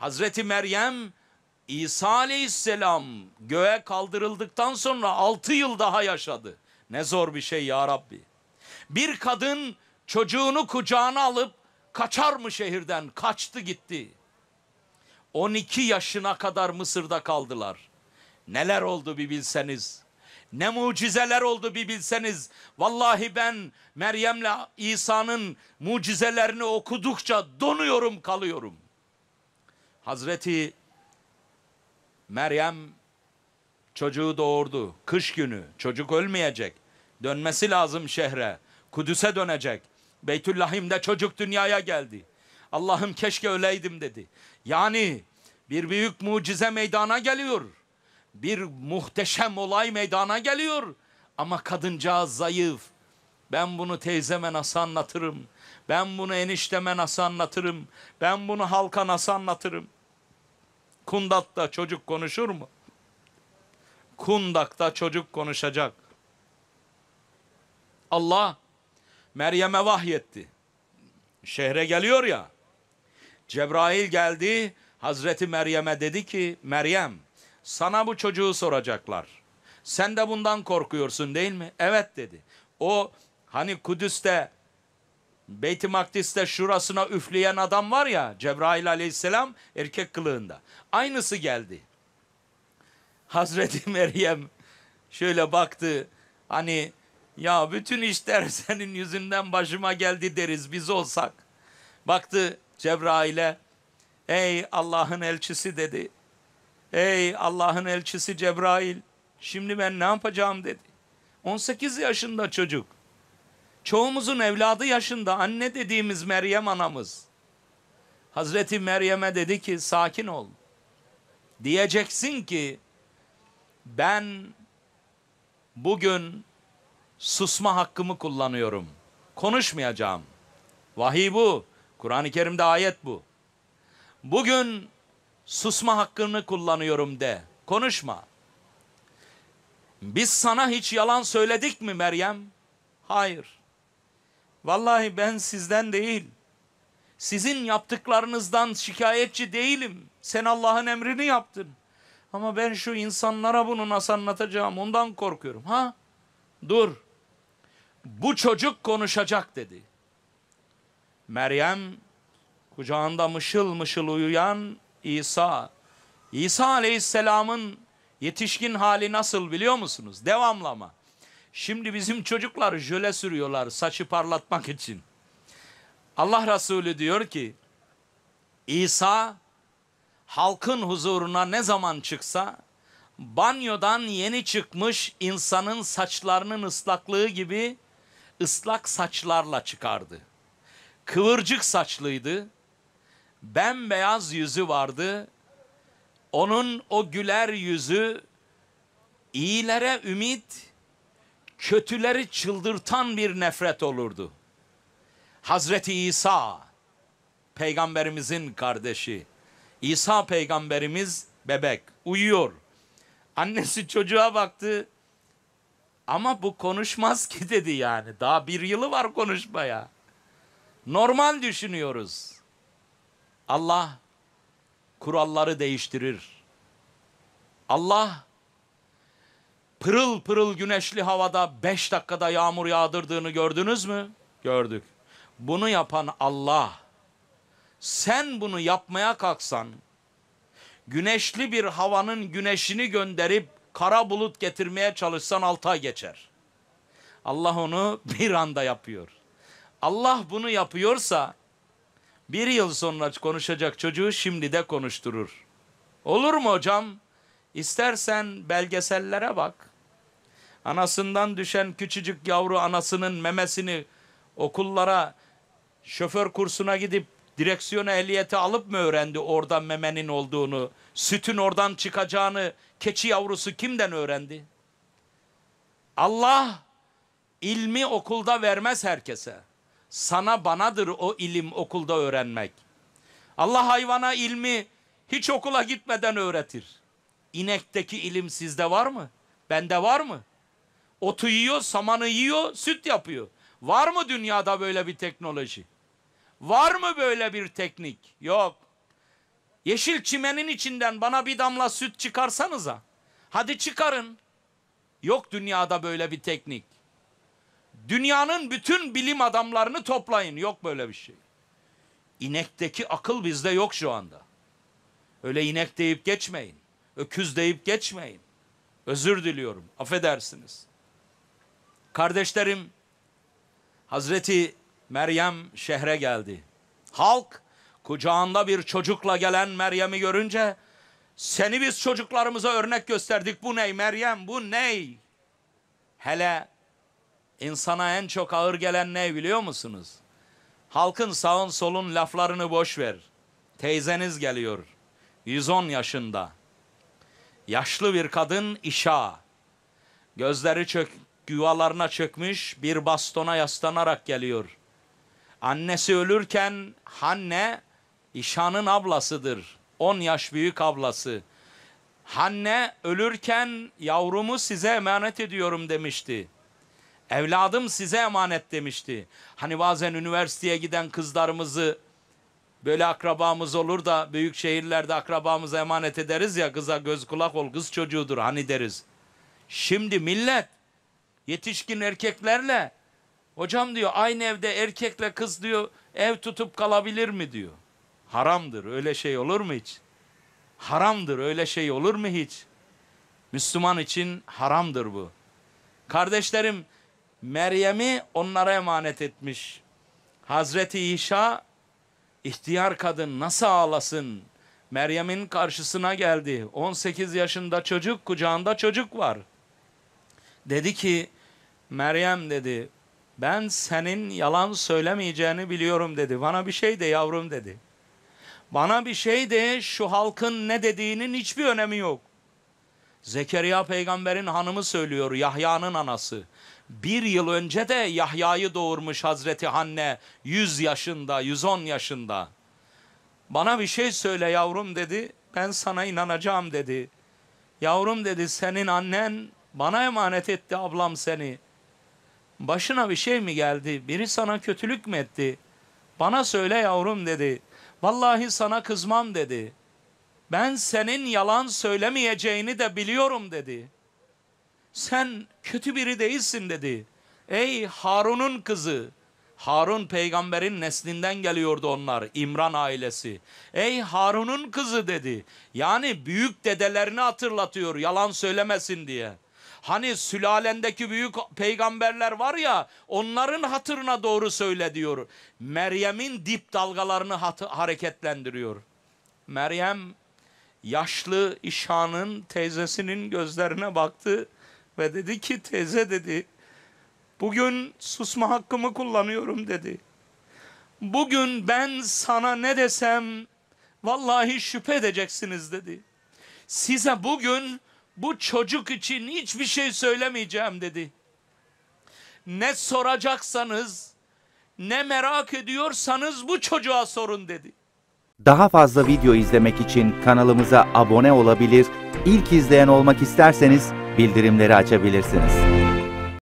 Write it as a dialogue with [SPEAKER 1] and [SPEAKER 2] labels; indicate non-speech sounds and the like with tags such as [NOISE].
[SPEAKER 1] Hazreti Meryem İsa aleyhisselam göğe kaldırıldıktan sonra altı yıl daha yaşadı. Ne zor bir şey ya Rabbi. Bir kadın çocuğunu kucağına alıp kaçar mı şehirden? Kaçtı gitti. 12 yaşına kadar Mısır'da kaldılar. Neler oldu bir bilseniz. Ne mucizeler oldu bir bilseniz. Vallahi ben Meryem'le İsa'nın mucizelerini okudukça donuyorum kalıyorum. Hazreti Meryem çocuğu doğurdu. Kış günü çocuk ölmeyecek. Dönmesi lazım şehre. Kudüs'e dönecek. Beytüllahim'de çocuk dünyaya geldi. Allah'ım keşke öleydim dedi. Yani bir büyük mucize meydana geliyor. Bir muhteşem olay meydana geliyor. Ama kadıncağız zayıf. Ben bunu teyzeme nasıl anlatırım? Ben bunu enişteme nasıl anlatırım? Ben bunu halka nasıl anlatırım?'' Kundak'ta çocuk konuşur mu? Kundak'ta çocuk konuşacak. Allah Meryem'e vahyetti. Şehre geliyor ya. Cebrail geldi. Hazreti Meryem'e dedi ki Meryem sana bu çocuğu soracaklar. Sen de bundan korkuyorsun değil mi? Evet dedi. O hani Kudüs'te Beyt-i Makdis'te şurasına üfleyen adam var ya Cebrail aleyhisselam erkek kılığında. Aynısı geldi. Hazreti [LAUGHS] Meryem şöyle baktı. Hani ya bütün işler [LAUGHS] senin yüzünden başıma geldi deriz biz olsak. Baktı Cebrail'e ey Allah'ın elçisi dedi. Ey Allah'ın elçisi Cebrail şimdi ben ne yapacağım dedi. 18 yaşında çocuk. Çoğumuzun evladı yaşında anne dediğimiz Meryem anamız. Hazreti Meryem'e dedi ki sakin ol. Diyeceksin ki ben bugün susma hakkımı kullanıyorum. Konuşmayacağım. Vahiy bu. Kur'an-ı Kerim'de ayet bu. Bugün susma hakkını kullanıyorum de. Konuşma. Biz sana hiç yalan söyledik mi Meryem? Hayır. Vallahi ben sizden değil, sizin yaptıklarınızdan şikayetçi değilim. Sen Allah'ın emrini yaptın. Ama ben şu insanlara bunu nasıl anlatacağım ondan korkuyorum. Ha? Dur. Bu çocuk konuşacak dedi. Meryem kucağında mışıl mışıl uyuyan İsa. İsa aleyhisselamın yetişkin hali nasıl biliyor musunuz? Devamlama. Şimdi bizim çocuklar jöle sürüyorlar saçı parlatmak için. Allah Resulü diyor ki İsa halkın huzuruna ne zaman çıksa banyodan yeni çıkmış insanın saçlarının ıslaklığı gibi ıslak saçlarla çıkardı. Kıvırcık saçlıydı. Bembeyaz yüzü vardı. Onun o güler yüzü iyilere ümit, kötüleri çıldırtan bir nefret olurdu. Hazreti İsa peygamberimizin kardeşi. İsa peygamberimiz bebek uyuyor. Annesi çocuğa baktı. Ama bu konuşmaz ki dedi yani. Daha bir yılı var konuşmaya. Normal düşünüyoruz. Allah kuralları değiştirir. Allah pırıl pırıl güneşli havada beş dakikada yağmur yağdırdığını gördünüz mü? Gördük. Bunu yapan Allah. Sen bunu yapmaya kalksan, güneşli bir havanın güneşini gönderip kara bulut getirmeye çalışsan altı ay geçer. Allah onu [LAUGHS] bir anda yapıyor. Allah bunu yapıyorsa bir yıl sonra konuşacak çocuğu şimdi de konuşturur. Olur mu hocam? İstersen belgesellere bak. Anasından düşen küçücük yavru anasının memesini okullara şoför kursuna gidip direksiyon ehliyeti alıp mı öğrendi oradan memenin olduğunu, sütün oradan çıkacağını keçi yavrusu kimden öğrendi? Allah ilmi okulda vermez herkese. Sana banadır o ilim okulda öğrenmek. Allah hayvana ilmi hiç okula gitmeden öğretir. İnekteki ilim sizde var mı? Bende var mı? Otu yiyor, samanı yiyor, süt yapıyor. Var mı dünyada böyle bir teknoloji? Var mı böyle bir teknik? Yok. Yeşil çimenin içinden bana bir damla süt çıkarsanıza. Hadi çıkarın. Yok dünyada böyle bir teknik. Dünyanın bütün bilim adamlarını toplayın. Yok böyle bir şey. İnekteki akıl bizde yok şu anda. Öyle inek deyip geçmeyin. Öküz deyip geçmeyin. Özür diliyorum. Affedersiniz. Kardeşlerim, Hazreti Meryem şehre geldi. Halk kucağında bir çocukla gelen Meryem'i görünce seni biz çocuklarımıza örnek gösterdik. Bu ney Meryem bu ney? Hele insana en çok ağır gelen ne biliyor musunuz? Halkın sağın solun laflarını boş ver. Teyzeniz geliyor. 110 yaşında. Yaşlı bir kadın işa. Gözleri çök yuvalarına çıkmış bir bastona yaslanarak geliyor. Annesi ölürken Hanne İşan'ın ablasıdır. 10 yaş büyük ablası. Hanne ölürken yavrumu size emanet ediyorum demişti. Evladım size emanet demişti. Hani bazen üniversiteye giden kızlarımızı böyle akrabamız olur da büyük şehirlerde akrabamıza emanet ederiz ya kıza göz kulak ol kız çocuğudur hani deriz. Şimdi millet Yetişkin erkeklerle hocam diyor aynı evde erkekle kız diyor ev tutup kalabilir mi diyor. Haramdır öyle şey olur mu hiç? Haramdır öyle şey olur mu hiç? Müslüman için haramdır bu. Kardeşlerim Meryem'i onlara emanet etmiş. Hazreti İsa ihtiyar kadın nasıl ağlasın? Meryem'in karşısına geldi. 18 yaşında çocuk kucağında çocuk var. Dedi ki Meryem dedi, ben senin yalan söylemeyeceğini biliyorum dedi. Bana bir şey de yavrum dedi. Bana bir şey de şu halkın ne dediğinin hiçbir önemi yok. Zekeriya peygamberin hanımı söylüyor Yahya'nın anası. Bir yıl önce de Yahya'yı doğurmuş Hazreti Hanne 100 yaşında 110 yaşında. Bana bir şey söyle yavrum dedi ben sana inanacağım dedi. Yavrum dedi senin annen bana emanet etti ablam seni.'' Başına bir şey mi geldi? Biri sana kötülük mü etti? Bana söyle yavrum dedi. Vallahi sana kızmam dedi. Ben senin yalan söylemeyeceğini de biliyorum dedi. Sen kötü biri değilsin dedi. Ey Harun'un kızı. Harun peygamberin neslinden geliyordu onlar İmran ailesi. Ey Harun'un kızı dedi. Yani büyük dedelerini hatırlatıyor yalan söylemesin diye. Hani sülalendeki büyük peygamberler var ya onların hatırına doğru söyle diyor. Meryem'in dip dalgalarını hareketlendiriyor. Meryem yaşlı İsha'nın teyzesinin gözlerine baktı ve dedi ki teyze dedi bugün susma hakkımı kullanıyorum dedi. Bugün ben sana ne desem vallahi şüphe edeceksiniz dedi. Size bugün bu çocuk için hiçbir şey söylemeyeceğim dedi. Ne soracaksanız, ne merak ediyorsanız bu çocuğa sorun dedi. Daha fazla video izlemek için kanalımıza abone olabilir, ilk izleyen olmak isterseniz bildirimleri açabilirsiniz.